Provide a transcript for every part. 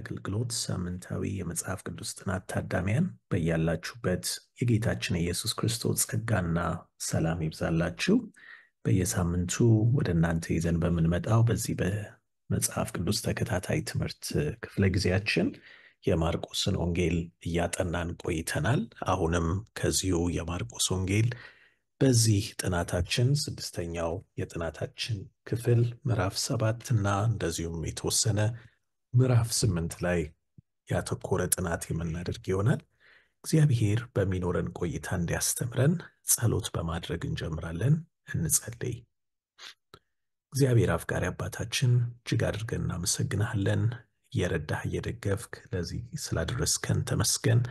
አገልግሎት ሳምንታዊ የመጽሐፍ ቅዱስ ጥናት ታዳሚያን በያላችሁበት የጌታችን ኢየሱስ ክርስቶስ ጸጋና ሰላም ይብዛላችሁ። በየሳምንቱ ወደ እናንተ ይዘን በምንመጣው በዚህ በመጽሐፍ ቅዱስ ተከታታይ ትምህርት ክፍለ ጊዜያችን የማርቆስን ወንጌል እያጠናን ቆይተናል። አሁንም ከዚሁ የማርቆስ ወንጌል በዚህ ጥናታችን ስድስተኛው የጥናታችን ክፍል ምዕራፍ ሰባት እና እንደዚሁም የተወሰነ ምዕራፍ ስምንት ላይ ያተኮረ ጥናት የምናደርግ ይሆናል። እግዚአብሔር በሚኖረን ቆይታ እንዲያስተምረን ጸሎት በማድረግ እንጀምራለን። እንጸልይ። እግዚአብሔር አፍቃሪ አባታችን እጅግ አድርገን እናመሰግናለን። እየረዳህ እየደገፍክ ለዚህ ስላደረስከን ተመስገን።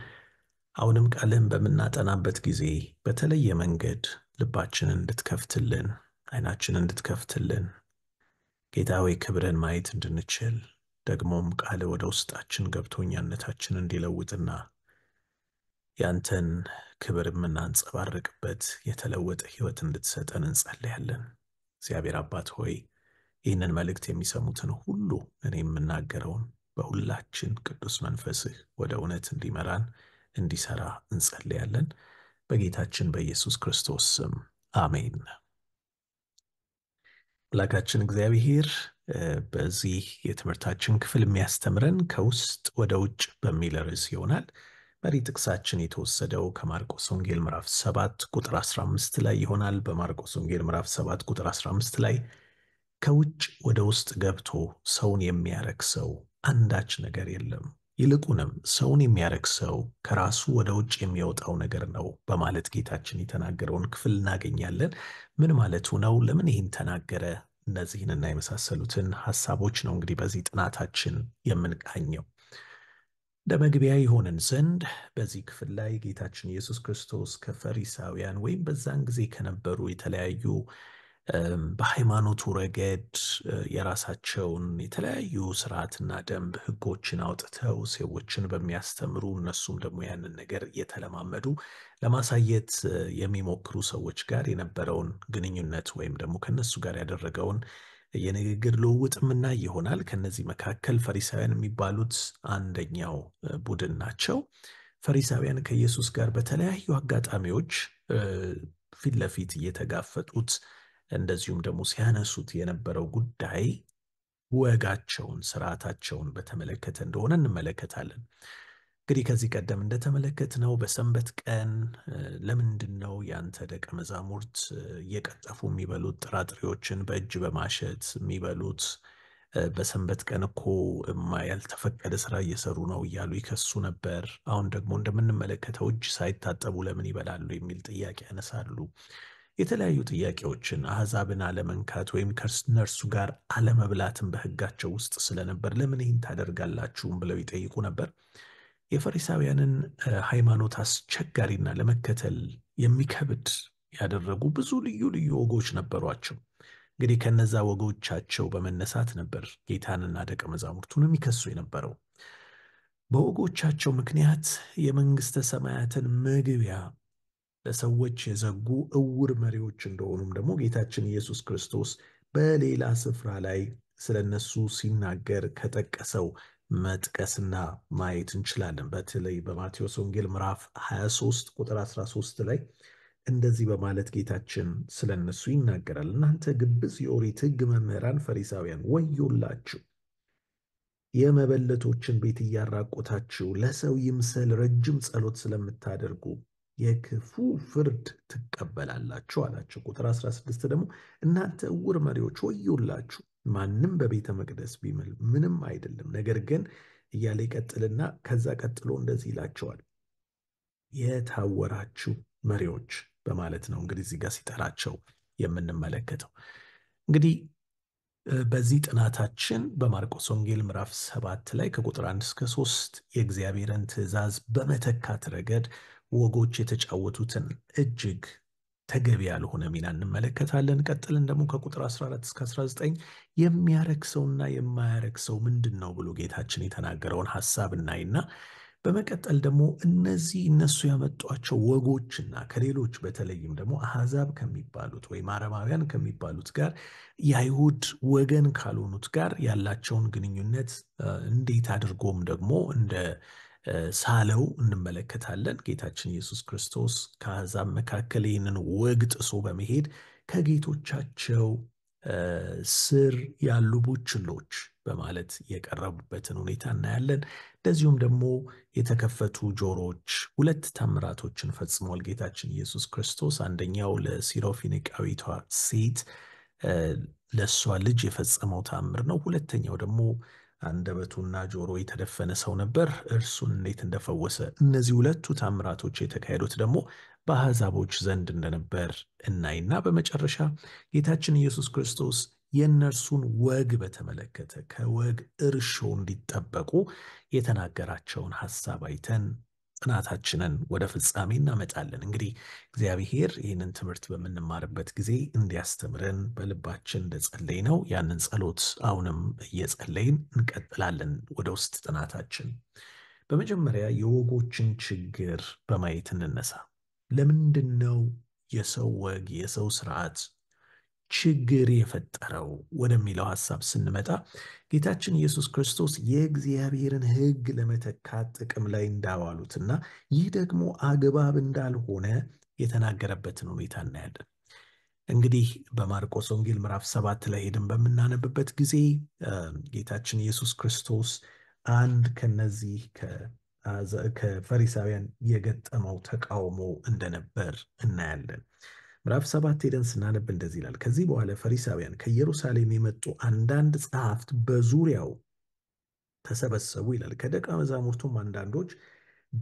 አሁንም ቃልን በምናጠናበት ጊዜ በተለየ መንገድ ልባችንን እንድትከፍትልን፣ አይናችንን እንድትከፍትልን ጌታ ሆይ ክብረን ማየት እንድንችል ደግሞም ቃል ወደ ውስጣችን ገብቶ እኛነታችን እንዲለውጥና ያንተን ክብር የምናንጸባርቅበት የተለወጠ ህይወት እንድትሰጠን እንጸለያለን። እግዚአብሔር አባት ሆይ ይህንን መልእክት የሚሰሙትን ሁሉ እኔ የምናገረውን በሁላችን ቅዱስ መንፈስህ ወደ እውነት እንዲመራን እንዲሰራ እንጸለያለን። በጌታችን በኢየሱስ ክርስቶስ ስም አሜን። አምላካችን እግዚአብሔር በዚህ የትምህርታችን ክፍል የሚያስተምረን ከውስጥ ወደ ውጭ በሚል ርዕስ ይሆናል። መሪ ጥቅሳችን የተወሰደው ከማርቆስ ወንጌል ምዕራፍ 7 ቁጥር 15 ላይ ይሆናል። በማርቆስ ወንጌል ምዕራፍ 7 ቁጥር 15 ላይ ከውጭ ወደ ውስጥ ገብቶ ሰውን የሚያረክሰው አንዳች ነገር የለም፣ ይልቁንም ሰውን የሚያረክሰው ከራሱ ወደ ውጭ የሚወጣው ነገር ነው በማለት ጌታችን የተናገረውን ክፍል እናገኛለን። ምን ማለቱ ነው? ለምን ይህን ተናገረ? እነዚህንና የመሳሰሉትን ሀሳቦች ነው እንግዲህ በዚህ ጥናታችን የምንቃኘው። ለመግቢያ ይሆንን ዘንድ በዚህ ክፍል ላይ ጌታችን ኢየሱስ ክርስቶስ ከፈሪሳውያን ወይም በዛን ጊዜ ከነበሩ የተለያዩ በሃይማኖቱ ረገድ የራሳቸውን የተለያዩ ስርዓትና ደንብ ህጎችን አውጥተው ሰዎችን በሚያስተምሩ እነሱም ደግሞ ያንን ነገር እየተለማመዱ ለማሳየት የሚሞክሩ ሰዎች ጋር የነበረውን ግንኙነት ወይም ደግሞ ከነሱ ጋር ያደረገውን የንግግር ልውውጥ የምናይ ይሆናል። ከነዚህ መካከል ፈሪሳውያን የሚባሉት አንደኛው ቡድን ናቸው። ፈሪሳውያን ከኢየሱስ ጋር በተለያዩ አጋጣሚዎች ፊት ለፊት እየተጋፈጡት እንደዚሁም ደግሞ ሲያነሱት የነበረው ጉዳይ ወጋቸውን፣ ስርዓታቸውን በተመለከተ እንደሆነ እንመለከታለን። እንግዲህ ከዚህ ቀደም እንደተመለከትነው በሰንበት ቀን ለምንድን ነው ያንተ ደቀ መዛሙርት እየቀጠፉ የሚበሉት ጥራጥሬዎችን በእጅ በማሸት የሚበሉት? በሰንበት ቀን እኮ ያልተፈቀደ ስራ እየሰሩ ነው እያሉ ይከሱ ነበር። አሁን ደግሞ እንደምንመለከተው እጅ ሳይታጠቡ ለምን ይበላሉ የሚል ጥያቄ ያነሳሉ። የተለያዩ ጥያቄዎችን አሕዛብን አለመንካት ወይም ከእነርሱ ጋር አለመብላትን በሕጋቸው ውስጥ ስለነበር ለምን ይህን ታደርጋላችሁም ብለው ይጠይቁ ነበር። የፈሪሳውያንን ሃይማኖት አስቸጋሪና ለመከተል የሚከብድ ያደረጉ ብዙ ልዩ ልዩ ወጎች ነበሯቸው። እንግዲህ ከነዛ ወጎቻቸው በመነሳት ነበር ጌታንና ደቀ መዛሙርቱን የሚከሱ የነበረው። በወጎቻቸው ምክንያት የመንግሥተ ሰማያትን መግቢያ ለሰዎች የዘጉ እውር መሪዎች እንደሆኑም ደግሞ ጌታችን ኢየሱስ ክርስቶስ በሌላ ስፍራ ላይ ስለ እነሱ ሲናገር ከጠቀሰው መጥቀስና ማየት እንችላለን። በተለይ በማቴዎስ ወንጌል ምዕራፍ 23 ቁጥር 13 ላይ እንደዚህ በማለት ጌታችን ስለ እነሱ ይናገራል። እናንተ ግብዝ የኦሪት ሕግ መምህራን ፈሪሳውያን፣ ወዮላችሁ! የመበለቶችን ቤት እያራቆታችሁ ለሰው ይምሰል ረጅም ጸሎት ስለምታደርጉ የክፉ ፍርድ ትቀበላላችሁ አላቸው። ቁጥር 16 ደግሞ እናንተ እውር መሪዎች ወዮላችሁ፣ ማንም በቤተ መቅደስ ቢምል ምንም አይደለም፣ ነገር ግን እያለ ይቀጥልና ከዛ ቀጥሎ እንደዚህ ይላቸዋል የታወራችሁ መሪዎች በማለት ነው እንግዲህ እዚህ ጋር ሲጠራቸው የምንመለከተው። እንግዲህ በዚህ ጥናታችን በማርቆስ ወንጌል ምዕራፍ ሰባት ላይ ከቁጥር አንድ እስከ ሶስት የእግዚአብሔርን ትእዛዝ በመተካት ረገድ ወጎች የተጫወቱትን እጅግ ተገቢ ያልሆነ ሚና እንመለከታለን። ቀጥልን ደግሞ ከቁጥር 14 እስከ 19 የሚያረክሰውና የማያረክሰው ምንድን ነው ብሎ ጌታችን የተናገረውን ሐሳብ እናይና በመቀጠል ደግሞ እነዚህ እነሱ ያመጧቸው ወጎችና ከሌሎች በተለይም ደግሞ አሕዛብ ከሚባሉት ወይም አረማውያን ከሚባሉት ጋር የአይሁድ ወገን ካልሆኑት ጋር ያላቸውን ግንኙነት እንዴት አድርጎም ደግሞ እንደ ሳለው እንመለከታለን። ጌታችን ኢየሱስ ክርስቶስ ከአሕዛብ መካከል ይህንን ወግ ጥሶ በመሄድ ከጌቶቻቸው ስር ያሉ ቡችሎች በማለት የቀረቡበትን ሁኔታ እናያለን። እንደዚሁም ደግሞ የተከፈቱ ጆሮዎች ሁለት ታምራቶችን ፈጽሟል ጌታችን ኢየሱስ ክርስቶስ። አንደኛው ለሲሮፊኒቃዊቷ ሴት ለእሷ ልጅ የፈጸመው ታምር ነው። ሁለተኛው ደግሞ አንደበቱና ጆሮ የተደፈነ ሰው ነበር፣ እርሱን እንዴት እንደፈወሰ። እነዚህ ሁለቱ ታምራቶች የተካሄዱት ደግሞ በአሕዛቦች ዘንድ እንደነበር እናይና በመጨረሻ ጌታችን ኢየሱስ ክርስቶስ የእነርሱን ወግ በተመለከተ ከወግ እርሾ እንዲጠበቁ የተናገራቸውን ሐሳብ አይተን ጥናታችንን ወደ ፍጻሜ እናመጣለን። እንግዲህ እግዚአብሔር ይህንን ትምህርት በምንማርበት ጊዜ እንዲያስተምረን በልባችን እንደጸለይ ነው። ያንን ጸሎት አሁንም እየጸለይን እንቀጥላለን ወደ ውስጥ ጥናታችን። በመጀመሪያ የወጎችን ችግር በማየት እንነሳ። ለምንድን ነው የሰው ወግ የሰው ስርዓት ችግር የፈጠረው ወደሚለው ሀሳብ ስንመጣ ጌታችን ኢየሱስ ክርስቶስ የእግዚአብሔርን ሕግ ለመተካት ጥቅም ላይ እንዳዋሉትና ይህ ደግሞ አግባብ እንዳልሆነ የተናገረበትን ሁኔታ እናያለን። እንግዲህ በማርቆስ ወንጌል ምዕራፍ ሰባት ላይ ሄድን በምናነብበት ጊዜ ጌታችን ኢየሱስ ክርስቶስ አንድ ከነዚህ ከፈሪሳውያን የገጠመው ተቃውሞ እንደነበር እናያለን። ምዕራፍ ሰባት ሄደን ስናነብ እንደዚህ ይላል። ከዚህ በኋላ ፈሪሳውያን ከኢየሩሳሌም የመጡ አንዳንድ ጸሐፍት በዙሪያው ተሰበሰቡ ይላል። ከደቀ መዛሙርቱም አንዳንዶች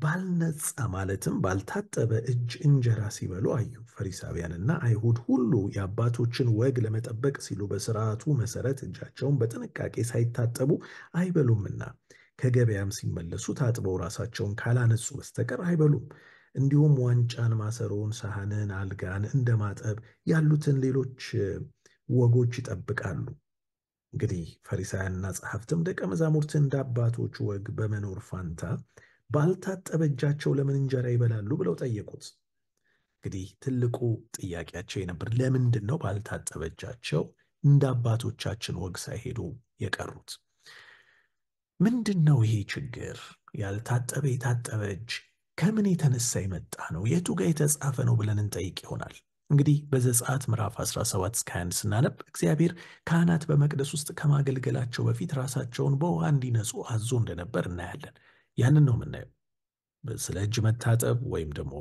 ባልነጻ ማለትም ባልታጠበ እጅ እንጀራ ሲበሉ አዩ። ፈሪሳውያንና አይሁድ ሁሉ የአባቶችን ወግ ለመጠበቅ ሲሉ በስርዓቱ መሰረት እጃቸውን በጥንቃቄ ሳይታጠቡ አይበሉምና ከገበያም ሲመለሱ ታጥበው ራሳቸውን ካላነጹ በስተቀር አይበሉም። እንዲሁም ዋንጫን፣ ማሰሮን፣ ሳህንን፣ አልጋን እንደ ማጠብ ያሉትን ሌሎች ወጎች ይጠብቃሉ። እንግዲህ ፈሪሳውያንና ጸሐፍትም ደቀ መዛሙርት እንደ አባቶች ወግ በመኖር ፋንታ ባልታጠበ እጃቸው ለምን እንጀራ ይበላሉ ብለው ጠየቁት። እንግዲህ ትልቁ ጥያቄያቸው የነበር ለምንድን ነው ባልታጠበ እጃቸው እንደ አባቶቻችን ወግ ሳይሄዱ የቀሩት? ምንድን ነው ይሄ ችግር? ያልታጠበ የታጠበ እጅ ከምን የተነሳ የመጣ ነው? የቱ ጋር የተጻፈ ነው ብለን እንጠይቅ ይሆናል። እንግዲህ በዘጸአት ምዕራፍ 17 እስከ 21 ስናነብ እግዚአብሔር ካህናት በመቅደስ ውስጥ ከማገልገላቸው በፊት ራሳቸውን በውሃ እንዲነጹ አዞ እንደነበር እናያለን። ያንን ነው የምናየው። ስለ እጅ መታጠብ ወይም ደግሞ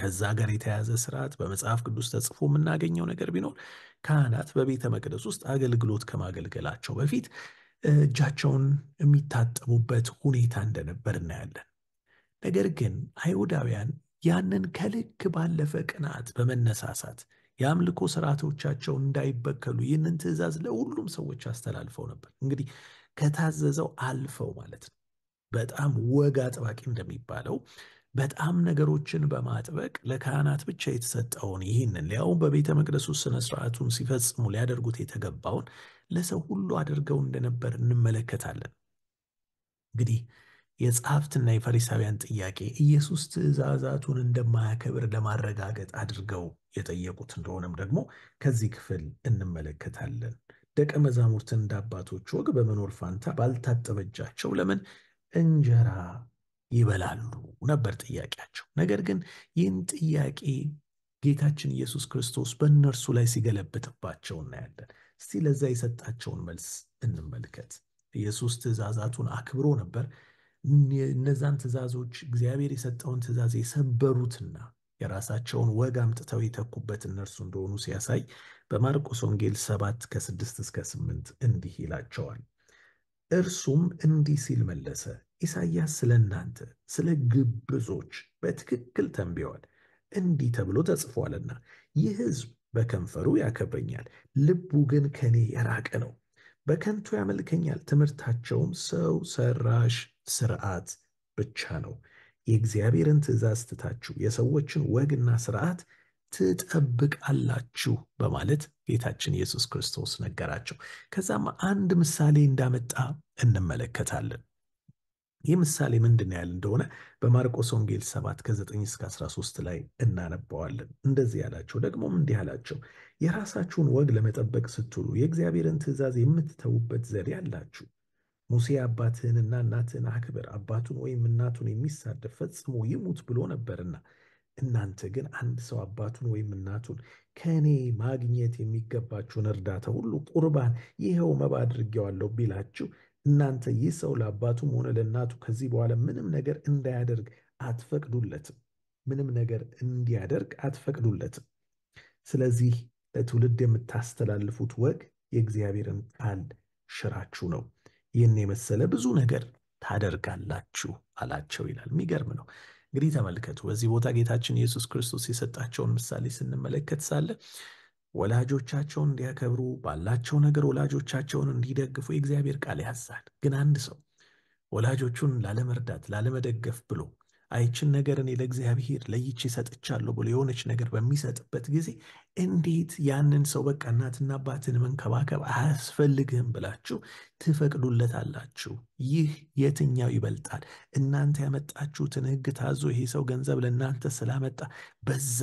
ከዛ ጋር የተያዘ ስርዓት በመጽሐፍ ቅዱስ ተጽፎ የምናገኘው ነገር ቢኖር ካህናት በቤተ መቅደስ ውስጥ አገልግሎት ከማገልገላቸው በፊት እጃቸውን የሚታጠቡበት ሁኔታ እንደነበር እናያለን። ነገር ግን አይሁዳውያን ያንን ከልክ ባለፈ ቅናት በመነሳሳት የአምልኮ ስርዓቶቻቸው እንዳይበከሉ ይህንን ትእዛዝ ለሁሉም ሰዎች አስተላልፈው ነበር። እንግዲህ ከታዘዘው አልፈው ማለት ነው። በጣም ወግ አጥባቂ እንደሚባለው በጣም ነገሮችን በማጥበቅ ለካህናት ብቻ የተሰጠውን ይህንን ሊያውም በቤተ መቅደሱ ስነ ስርዓቱን ሲፈጽሙ ሊያደርጉት የተገባውን ለሰው ሁሉ አድርገው እንደነበር እንመለከታለን። እንግዲህ የጸሐፍትና የፈሪሳውያን ጥያቄ ኢየሱስ ትእዛዛቱን እንደማያከብር ለማረጋገጥ አድርገው የጠየቁት እንደሆነም ደግሞ ከዚህ ክፍል እንመለከታለን። ደቀ መዛሙርትን እንደ አባቶች ወግ በመኖር ፋንታ ባልታጠበጃቸው እጃቸው ለምን እንጀራ ይበላሉ ነበር ጥያቄያቸው። ነገር ግን ይህን ጥያቄ ጌታችን ኢየሱስ ክርስቶስ በእነርሱ ላይ ሲገለብጥባቸው እናያለን። እስቲ ለዛ የሰጣቸውን መልስ እንመልከት። ኢየሱስ ትእዛዛቱን አክብሮ ነበር እነዛን ትእዛዞች እግዚአብሔር የሰጠውን ትእዛዝ የሰበሩትና የራሳቸውን ወግ አምጥተው የተኩበት እነርሱ እንደሆኑ ሲያሳይ በማርቆስ ወንጌል 7 ከ6 እስከ 8 እንዲህ ይላቸዋል። እርሱም እንዲህ ሲል መለሰ፣ ኢሳይያስ ስለ እናንተ ስለ ግብዞች በትክክል ተንብየዋል። እንዲህ ተብሎ ተጽፏልና ይህ ሕዝብ በከንፈሩ ያከብረኛል፣ ልቡ ግን ከኔ የራቀ ነው። በከንቱ ያመልከኛል፣ ትምህርታቸውም ሰው ሰራሽ ስርዓት ብቻ ነው። የእግዚአብሔርን ትእዛዝ ትታችሁ የሰዎችን ወግና ስርዓት ትጠብቃላችሁ በማለት ጌታችን ኢየሱስ ክርስቶስ ነገራቸው። ከዛም አንድ ምሳሌ እንዳመጣ እንመለከታለን። ይህ ምሳሌ ምንድን ያህል እንደሆነ በማርቆስ ወንጌል 7 ከ9 እስከ 13 ላይ እናነባዋለን። እንደዚህ ያላቸው ደግሞም እንዲህ አላቸው፣ የራሳችሁን ወግ ለመጠበቅ ስትሉ የእግዚአብሔርን ትእዛዝ የምትተዉበት ዘዴ አላችሁ። ሙሴ አባትህንና እናትህን አክብር፣ አባቱን ወይም እናቱን የሚሳደብ ፈጽሞ ይሙት ብሎ ነበርና እናንተ ግን አንድ ሰው አባቱን ወይም እናቱን ከእኔ ማግኘት የሚገባችሁን እርዳታ ሁሉ ቁርባን፣ ይኸው መባ አድርጌዋለሁ ቢላችሁ እናንተ ይህ ሰው ለአባቱም ሆነ ለእናቱ ከዚህ በኋላ ምንም ነገር እንዳያደርግ አትፈቅዱለትም። ምንም ነገር እንዲያደርግ አትፈቅዱለትም። ስለዚህ ለትውልድ የምታስተላልፉት ወግ የእግዚአብሔርን ቃል ሽራችሁ ነው። ይህን የመሰለ ብዙ ነገር ታደርጋላችሁ አላቸው ይላል። የሚገርም ነው። እንግዲህ ተመልከቱ። በዚህ ቦታ ጌታችን ኢየሱስ ክርስቶስ የሰጣቸውን ምሳሌ ስንመለከት ሳለ ወላጆቻቸውን እንዲያከብሩ ባላቸው ነገር ወላጆቻቸውን እንዲደግፉ የእግዚአብሔር ቃል ያዛል። ግን አንድ ሰው ወላጆቹን ላለመርዳት ላለመደገፍ ብሎ አይችን ነገር እኔ ለእግዚአብሔር ለይቼ ሰጥቻለሁ ብሎ የሆነች ነገር በሚሰጥበት ጊዜ እንዴት ያንን ሰው በቃ እናትና አባትን መንከባከብ አያስፈልግህም ብላችሁ ትፈቅዱለታላችሁ? ይህ የትኛው ይበልጣል? እናንተ ያመጣችሁትን ሕግ ታዞ ይሄ ሰው ገንዘብ ለእናንተ ስላመጣ በዛ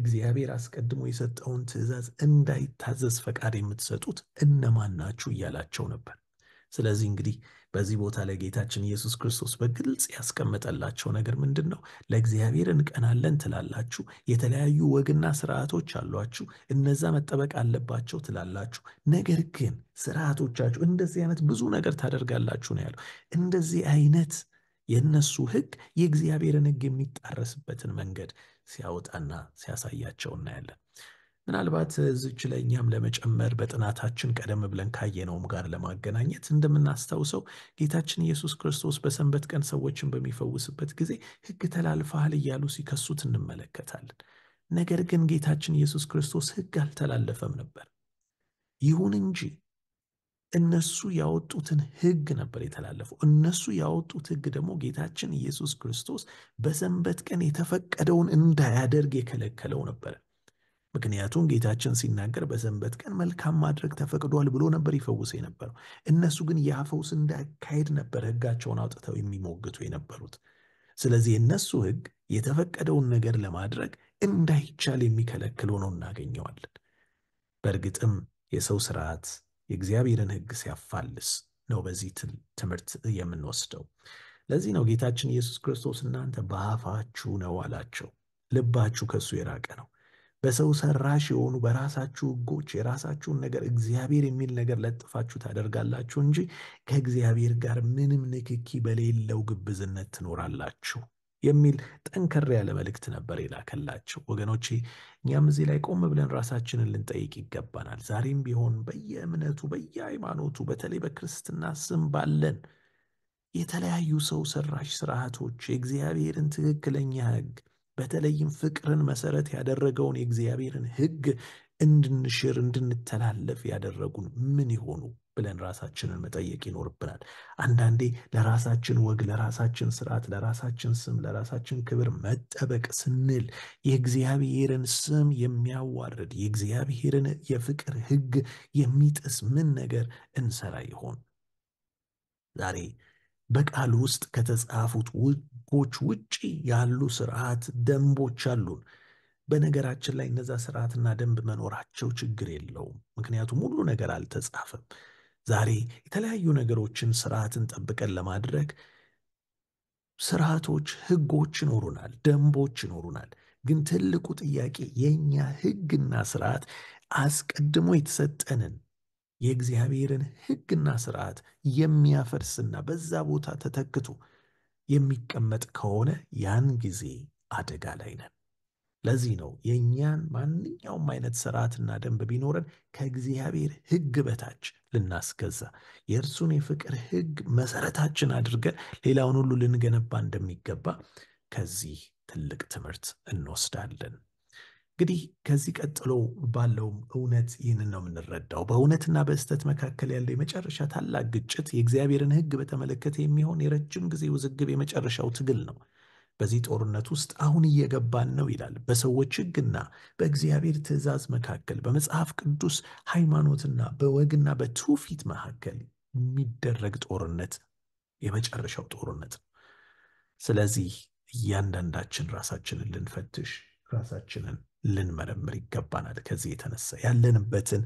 እግዚአብሔር አስቀድሞ የሰጠውን ትእዛዝ እንዳይታዘዝ ፈቃድ የምትሰጡት እነማን ናችሁ እያላቸው ነበር። ስለዚህ እንግዲህ በዚህ ቦታ ላይ ጌታችን ኢየሱስ ክርስቶስ በግልጽ ያስቀመጠላቸው ነገር ምንድን ነው? ለእግዚአብሔር እንቀናለን ትላላችሁ፣ የተለያዩ ወግና ስርዓቶች አሏችሁ፣ እነዛ መጠበቅ አለባቸው ትላላችሁ። ነገር ግን ስርዓቶቻችሁ እንደዚህ አይነት ብዙ ነገር ታደርጋላችሁ ነው ያለው። እንደዚህ አይነት የእነሱ ህግ የእግዚአብሔርን ህግ የሚጣረስበትን መንገድ ሲያወጣና ሲያሳያቸው እናያለን። ምናልባት እዚች ላይ እኛም ለመጨመር በጥናታችን ቀደም ብለን ካየነውም ጋር ለማገናኘት እንደምናስታውሰው ጌታችን ኢየሱስ ክርስቶስ በሰንበት ቀን ሰዎችን በሚፈውስበት ጊዜ ሕግ ተላልፈሃል እያሉ ሲከሱት እንመለከታለን። ነገር ግን ጌታችን ኢየሱስ ክርስቶስ ሕግ አልተላለፈም ነበር። ይሁን እንጂ እነሱ ያወጡትን ሕግ ነበር የተላለፈው። እነሱ ያወጡት ሕግ ደግሞ ጌታችን ኢየሱስ ክርስቶስ በሰንበት ቀን የተፈቀደውን እንዳያደርግ የከለከለው ነበር። ምክንያቱም ጌታችን ሲናገር በሰንበት ቀን መልካም ማድረግ ተፈቅዷል ብሎ ነበር ይፈውስ የነበረው። እነሱ ግን ያ ፈውስ እንዳይካሄድ ነበር ሕጋቸውን አውጥተው የሚሞግቱ የነበሩት። ስለዚህ የእነሱ ሕግ የተፈቀደውን ነገር ለማድረግ እንዳይቻል የሚከለክል ሆኖ እናገኘዋለን። በእርግጥም የሰው ስርዓት የእግዚአብሔርን ሕግ ሲያፋልስ ነው በዚህ ትምህርት የምንወስደው። ለዚህ ነው ጌታችን ኢየሱስ ክርስቶስ እናንተ በአፋችሁ ነው አላቸው፣ ልባችሁ ከእሱ የራቀ ነው በሰው ሰራሽ የሆኑ በራሳችሁ ህጎች የራሳችሁን ነገር እግዚአብሔር የሚል ነገር ለጥፋችሁ ታደርጋላችሁ እንጂ ከእግዚአብሔር ጋር ምንም ንክኪ በሌለው ግብዝነት ትኖራላችሁ የሚል ጠንከር ያለ መልእክት ነበር የላከላቸው። ወገኖቼ እኛም እዚህ ላይ ቆም ብለን ራሳችንን ልንጠይቅ ይገባናል። ዛሬም ቢሆን በየእምነቱ በየሃይማኖቱ፣ በተለይ በክርስትና ስም ባለን የተለያዩ ሰው ሰራሽ ስርዓቶች የእግዚአብሔርን ትክክለኛ ህግ። በተለይም ፍቅርን መሰረት ያደረገውን የእግዚአብሔርን ሕግ እንድንሽር እንድንተላለፍ ያደረጉን ምን ይሆኑ ብለን ራሳችንን መጠየቅ ይኖርብናል። አንዳንዴ ለራሳችን ወግ፣ ለራሳችን ስርዓት፣ ለራሳችን ስም፣ ለራሳችን ክብር መጠበቅ ስንል የእግዚአብሔርን ስም የሚያዋርድ የእግዚአብሔርን የፍቅር ሕግ የሚጥስ ምን ነገር እንሰራ ይሆን ዛሬ በቃል ውስጥ ከተጻፉት ህጎች ውጭ ያሉ ስርዓት ደንቦች አሉን። በነገራችን ላይ እነዛ ስርዓትና ደንብ መኖራቸው ችግር የለውም፣ ምክንያቱም ሁሉ ነገር አልተጻፈም። ዛሬ የተለያዩ ነገሮችን ስርዓትን ጠብቀን ለማድረግ ስርዓቶች፣ ህጎች ይኖሩናል፣ ደንቦች ይኖሩናል። ግን ትልቁ ጥያቄ የእኛ ህግና ስርዓት አስቀድሞ የተሰጠንን የእግዚአብሔርን ሕግና ስርዓት የሚያፈርስና በዛ ቦታ ተተክቶ የሚቀመጥ ከሆነ ያን ጊዜ አደጋ ላይ ነን። ለዚህ ነው የእኛን ማንኛውም አይነት ስርዓትና ደንብ ቢኖረን ከእግዚአብሔር ሕግ በታች ልናስገዛ የእርሱን የፍቅር ሕግ መሰረታችን አድርገን ሌላውን ሁሉ ልንገነባ እንደሚገባ ከዚህ ትልቅ ትምህርት እንወስዳለን። እንግዲህ ከዚህ ቀጥሎ ባለውም እውነት ይህንን ነው የምንረዳው። በእውነትና በስተት መካከል ያለው የመጨረሻ ታላቅ ግጭት የእግዚአብሔርን ሕግ በተመለከተ የሚሆን የረጅም ጊዜ ውዝግብ የመጨረሻው ትግል ነው። በዚህ ጦርነት ውስጥ አሁን እየገባን ነው ይላል። በሰዎች ሕግና በእግዚአብሔር ትእዛዝ መካከል፣ በመጽሐፍ ቅዱስ ሃይማኖትና በወግና በትውፊት መካከል የሚደረግ ጦርነት የመጨረሻው ጦርነት ነው። ስለዚህ እያንዳንዳችን ራሳችንን ልንፈትሽ ራሳችንን ልንመረምር ይገባናል። ከዚህ የተነሳ ያለንበትን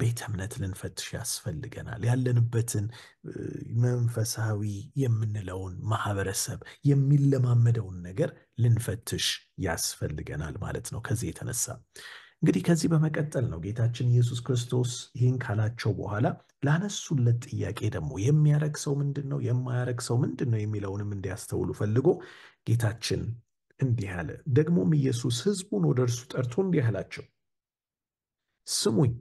ቤተ እምነት ልንፈትሽ ያስፈልገናል። ያለንበትን መንፈሳዊ የምንለውን ማህበረሰብ የሚለማመደውን ነገር ልንፈትሽ ያስፈልገናል ማለት ነው። ከዚህ የተነሳ እንግዲህ ከዚህ በመቀጠል ነው ጌታችን ኢየሱስ ክርስቶስ ይህን ካላቸው በኋላ ላነሱለት ጥያቄ ደግሞ ሰው ምንድን ነው፣ ሰው ምንድን ነው የሚለውንም እንዲያስተውሉ ፈልጎ ጌታችን እንዲህ አለ። ደግሞም ኢየሱስ ሕዝቡን ወደ እርሱ ጠርቶ እንዲህ አላቸው፣ ስሙኝ፣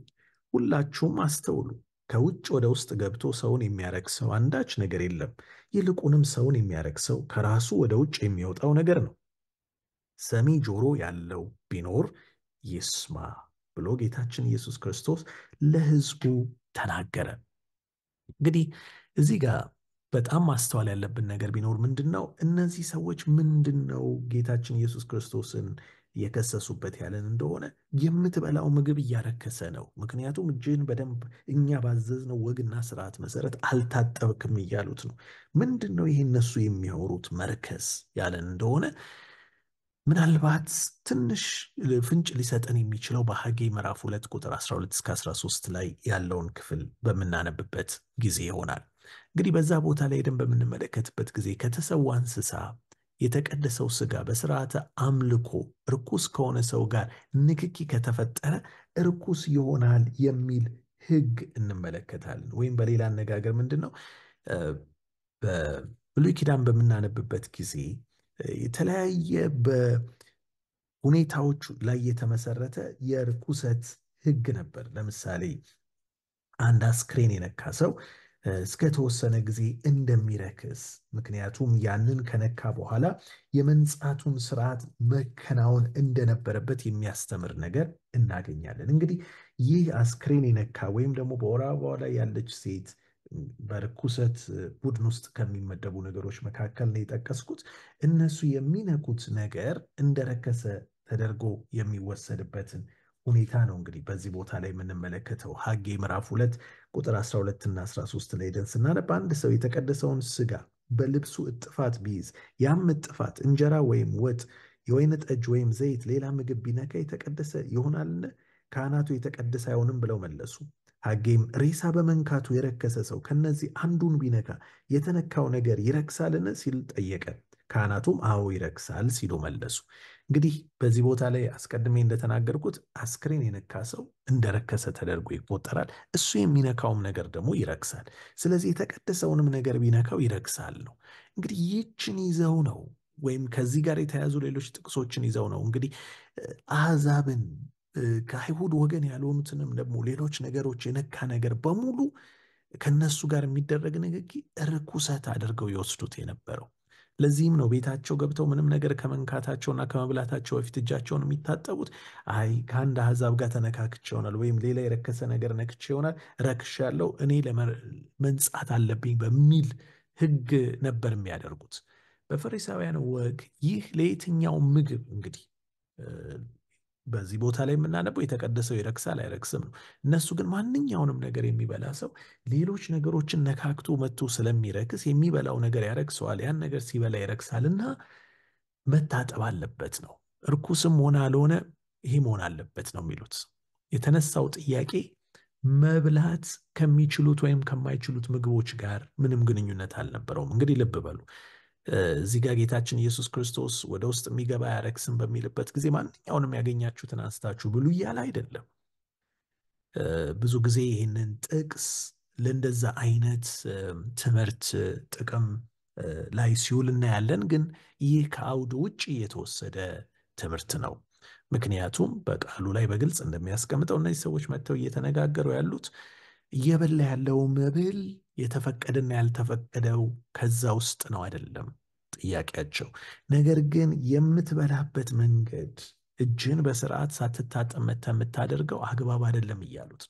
ሁላችሁም አስተውሉ። ከውጭ ወደ ውስጥ ገብቶ ሰውን የሚያረክሰው አንዳች ነገር የለም። ይልቁንም ሰውን የሚያረክሰው ከራሱ ወደ ውጭ የሚወጣው ነገር ነው። ሰሚ ጆሮ ያለው ቢኖር ይስማ ብሎ ጌታችን ኢየሱስ ክርስቶስ ለሕዝቡ ተናገረ። እንግዲህ እዚህ ጋር በጣም ማስተዋል ያለብን ነገር ቢኖር ምንድን ነው፣ እነዚህ ሰዎች ምንድን ነው ጌታችን ኢየሱስ ክርስቶስን የከሰሱበት ያለን እንደሆነ የምትበላው ምግብ እያረከሰ ነው፣ ምክንያቱም እጅህን በደንብ እኛ ባዘዝነው ወግና ስርዓት መሰረት አልታጠብክም እያሉት ነው። ምንድን ነው ይህ እነሱ የሚያወሩት መርከስ ያለን እንደሆነ ምናልባት ትንሽ ፍንጭ ሊሰጠን የሚችለው በሐጌ ምዕራፍ ሁለት ቁጥር 12 እስከ 13 ላይ ያለውን ክፍል በምናነብበት ጊዜ ይሆናል። እንግዲህ በዛ ቦታ ላይ ሄደን በምንመለከትበት ጊዜ ከተሰዋ እንስሳ የተቀደሰው ስጋ በስርዓተ አምልኮ ርኩስ ከሆነ ሰው ጋር ንክኪ ከተፈጠረ ርኩስ ይሆናል የሚል ህግ እንመለከታለን። ወይም በሌላ አነጋገር ምንድን ነው በብሉይ ኪዳን በምናነብበት ጊዜ የተለያየ በሁኔታዎች ላይ የተመሰረተ የርኩሰት ህግ ነበር። ለምሳሌ አንድ አስክሬን የነካ ሰው እስከተወሰነ ጊዜ እንደሚረክስ፣ ምክንያቱም ያንን ከነካ በኋላ የመንጻቱን ስርዓት መከናወን እንደነበረበት የሚያስተምር ነገር እናገኛለን። እንግዲህ ይህ አስክሬን የነካ ወይም ደግሞ በወር አበባዋ ላይ ያለች ሴት በርኩሰት ቡድን ውስጥ ከሚመደቡ ነገሮች መካከል ነው የጠቀስኩት። እነሱ የሚነኩት ነገር እንደረከሰ ተደርጎ የሚወሰድበትን ሁኔታ ነው እንግዲህ በዚህ ቦታ ላይ የምንመለከተው ሀጌ ምዕራፍ ሁለት ቁጥር 12 እና 13 ላይ ደን ስናነብ አንድ ሰው የተቀደሰውን ስጋ በልብሱ እጥፋት ቢይዝ ያም እጥፋት እንጀራ ወይም ወጥ የወይን ጠጅ ወይም ዘይት ሌላ ምግብ ቢነካ የተቀደሰ ይሆናልን? ካህናቱ የተቀደሰ አይሆንም ብለው መለሱ። ሐጌም ሬሳ በመንካቱ የረከሰ ሰው ከነዚህ አንዱን ቢነካ የተነካው ነገር ይረክሳልን? ሲል ጠየቀ። ካህናቱም አዎ ይረክሳል ሲሉ መለሱ። እንግዲህ በዚህ ቦታ ላይ አስቀድሜ እንደተናገርኩት አስክሬን የነካ ሰው እንደረከሰ ተደርጎ ይቆጠራል። እሱ የሚነካውም ነገር ደግሞ ይረክሳል። ስለዚህ የተቀደሰውንም ነገር ቢነካው ይረክሳል ነው። እንግዲህ ይችን ይዘው ነው ወይም ከዚህ ጋር የተያዙ ሌሎች ጥቅሶችን ይዘው ነው እንግዲህ አሕዛብን ከአይሁድ ወገን ያልሆኑትንም ደግሞ ሌሎች ነገሮች የነካ ነገር በሙሉ ከነሱ ጋር የሚደረግ ንግግ ርኩሰት አድርገው ይወስዱት የነበረው ለዚህም ነው ቤታቸው ገብተው ምንም ነገር ከመንካታቸውና ከመብላታቸው በፊት እጃቸውን የሚታጠቡት። አይ ከአንድ አሕዛብ ጋር ተነካክቼ ይሆናል ወይም ሌላ የረከሰ ነገር ነክቼ ይሆናል ረክሽ ያለው እኔ መንጻት አለብኝ በሚል ሕግ ነበር የሚያደርጉት። በፈሪሳውያን ወግ ይህ ለየትኛው ምግብ እንግዲህ በዚህ ቦታ ላይ የምናነበው የተቀደሰው ይረክሳል አይረክስም ነው። እነሱ ግን ማንኛውንም ነገር የሚበላ ሰው ሌሎች ነገሮችን ነካክቶ መጥቶ ስለሚረክስ የሚበላው ነገር ያረክሰዋል። ያን ነገር ሲበላ ይረክሳልና መታጠብ አለበት ነው። እርኩስም ሆነ አልሆነ ይሄ መሆን አለበት ነው የሚሉት። የተነሳው ጥያቄ መብላት ከሚችሉት ወይም ከማይችሉት ምግቦች ጋር ምንም ግንኙነት አልነበረውም። እንግዲህ ልብ በሉ እዚህ ጋር ጌታችን ኢየሱስ ክርስቶስ ወደ ውስጥ የሚገባ ያረክስን በሚልበት ጊዜ ማንኛውንም ያገኛችሁትን አንስታችሁ ብሉ እያለ አይደለም። ብዙ ጊዜ ይህንን ጥቅስ ለእንደዛ አይነት ትምህርት ጥቅም ላይ ሲውል እናያለን። ግን ይህ ከአውድ ውጭ የተወሰደ ትምህርት ነው። ምክንያቱም በቃሉ ላይ በግልጽ እንደሚያስቀምጠው እነዚህ ሰዎች መጥተው እየተነጋገሩ ያሉት እየበላ ያለው መብል የተፈቀደና ያልተፈቀደው ከዛ ውስጥ ነው አይደለም ጥያቄያቸው። ነገር ግን የምትበላበት መንገድ እጅን በስርዓት ሳትታጠብ መተህ የምታደርገው አግባብ አይደለም እያሉት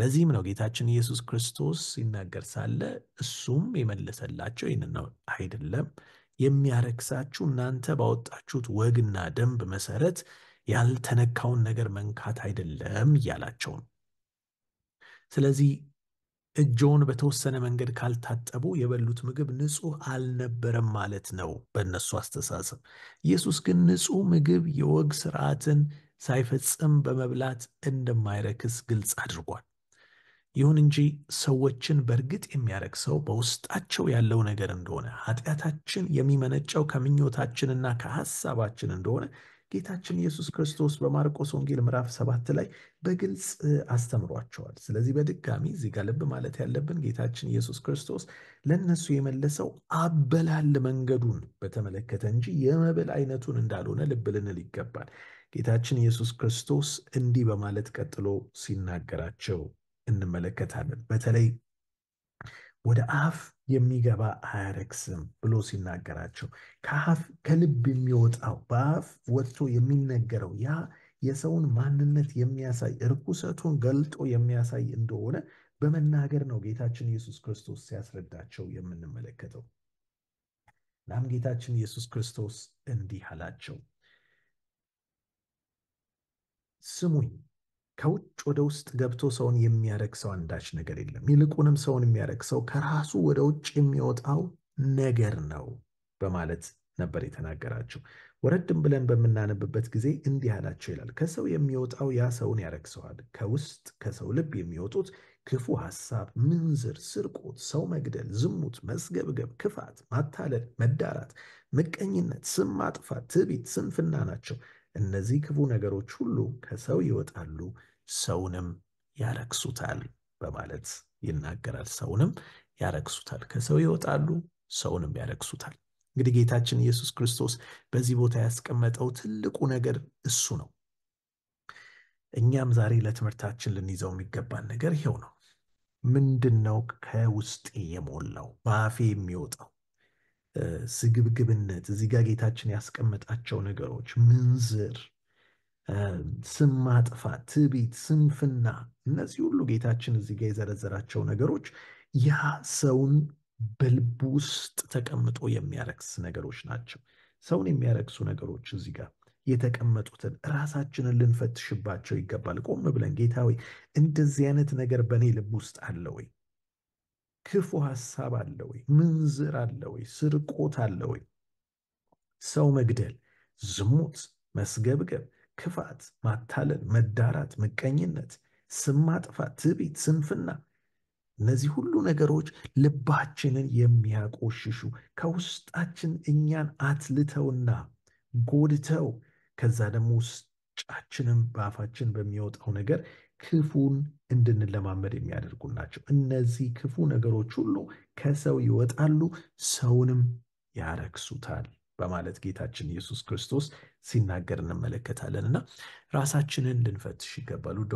ለዚህም ነው ጌታችን ኢየሱስ ክርስቶስ ሲናገር ሳለ እሱም የመለሰላቸው ይህን ነው፣ አይደለም የሚያረክሳችሁ እናንተ ባወጣችሁት ወግና ደንብ መሰረት ያልተነካውን ነገር መንካት አይደለም እያላቸው ነው። ስለዚህ እጆን በተወሰነ መንገድ ካልታጠቡ የበሉት ምግብ ንጹህ አልነበረም ማለት ነው በእነሱ አስተሳሰብ። ኢየሱስ ግን ንጹህ ምግብ የወግ ስርዓትን ሳይፈጽም በመብላት እንደማይረክስ ግልጽ አድርጓል። ይሁን እንጂ ሰዎችን በእርግጥ የሚያረክሰው በውስጣቸው ያለው ነገር እንደሆነ ኃጢአታችን የሚመነጨው ከምኞታችንና ከሐሳባችን እንደሆነ ጌታችን ኢየሱስ ክርስቶስ በማርቆስ ወንጌል ምዕራፍ ሰባት ላይ በግልጽ አስተምሯቸዋል። ስለዚህ በድጋሚ እዚህ ጋር ልብ ማለት ያለብን ጌታችን ኢየሱስ ክርስቶስ ለእነሱ የመለሰው አበላል መንገዱን በተመለከተ እንጂ የመብል አይነቱን እንዳልሆነ ልብ ልንል ይገባል። ጌታችን ኢየሱስ ክርስቶስ እንዲህ በማለት ቀጥሎ ሲናገራቸው እንመለከታለን። በተለይ ወደ አፍ የሚገባ አያረክስም ብሎ ሲናገራቸው ከአፍ ከልብ የሚወጣው በአፍ ወጥቶ የሚነገረው ያ የሰውን ማንነት የሚያሳይ ርኩሰቱን ገልጦ የሚያሳይ እንደሆነ በመናገር ነው ጌታችን ኢየሱስ ክርስቶስ ሲያስረዳቸው የምንመለከተው። እናም ጌታችን ኢየሱስ ክርስቶስ እንዲህ አላቸው፣ ስሙኝ ከውጭ ወደ ውስጥ ገብቶ ሰውን የሚያረክሰው አንዳች ነገር የለም። ይልቁንም ሰውን የሚያረክሰው ከራሱ ወደ ውጭ የሚወጣው ነገር ነው በማለት ነበር የተናገራቸው። ወረድም ብለን በምናነብበት ጊዜ እንዲህ አላቸው ይላል። ከሰው የሚወጣው ያ ሰውን ያረክሰዋል። ከውስጥ ከሰው ልብ የሚወጡት ክፉ ሐሳብ፣ ምንዝር፣ ስርቆት፣ ሰው መግደል፣ ዝሙት፣ መስገብገብ፣ ክፋት፣ ማታለል፣ መዳራት፣ ምቀኝነት፣ ስም ማጥፋት፣ ትዕቢት፣ ስንፍና ናቸው። እነዚህ ክፉ ነገሮች ሁሉ ከሰው ይወጣሉ ሰውንም ያረክሱታል በማለት ይናገራል። ሰውንም ያረክሱታል፣ ከሰው ይወጣሉ፣ ሰውንም ያረክሱታል። እንግዲህ ጌታችን ኢየሱስ ክርስቶስ በዚህ ቦታ ያስቀመጠው ትልቁ ነገር እሱ ነው። እኛም ዛሬ ለትምህርታችን ልንይዘው የሚገባን ነገር ይሄው ነው። ምንድን ነው ከውስጥ የሞላው በአፌ የሚወጣው ስግብግብነት? እዚህ ጋር ጌታችን ያስቀመጣቸው ነገሮች ምንዝር ስም ማጥፋት፣ ትቢት፣ ስንፍና እነዚህ ሁሉ ጌታችን እዚህ ጋር የዘረዘራቸው ነገሮች ያ ሰውን በልቡ ውስጥ ተቀምጦ የሚያረክስ ነገሮች ናቸው። ሰውን የሚያረክሱ ነገሮች እዚህ ጋር የተቀመጡትን ራሳችንን ልንፈትሽባቸው ይገባል። ቆም ብለን ጌታ ወይ እንደዚህ አይነት ነገር በእኔ ልብ ውስጥ አለ ወይ? ክፉ ሀሳብ አለ ወይ? ምንዝር አለ ወይ? ስርቆት አለ ወይ? ሰው መግደል፣ ዝሙት፣ መስገብገብ ክፋት፣ ማታለል፣ መዳራት፣ ምቀኝነት፣ ስም ማጥፋት፣ ትዕቢት፣ ስንፍና እነዚህ ሁሉ ነገሮች ልባችንን የሚያቆሽሹ ከውስጣችን እኛን አትልተውና ጎድተው ከዛ ደግሞ ውስጫችንም በአፋችን በሚወጣው ነገር ክፉን እንድንለማመድ የሚያደርጉን ናቸው። እነዚህ ክፉ ነገሮች ሁሉ ከሰው ይወጣሉ፣ ሰውንም ያረክሱታል። በማለት ጌታችን ኢየሱስ ክርስቶስ ሲናገር እንመለከታለን እና ራሳችንን ልንፈትሽ ይገባል። ውድ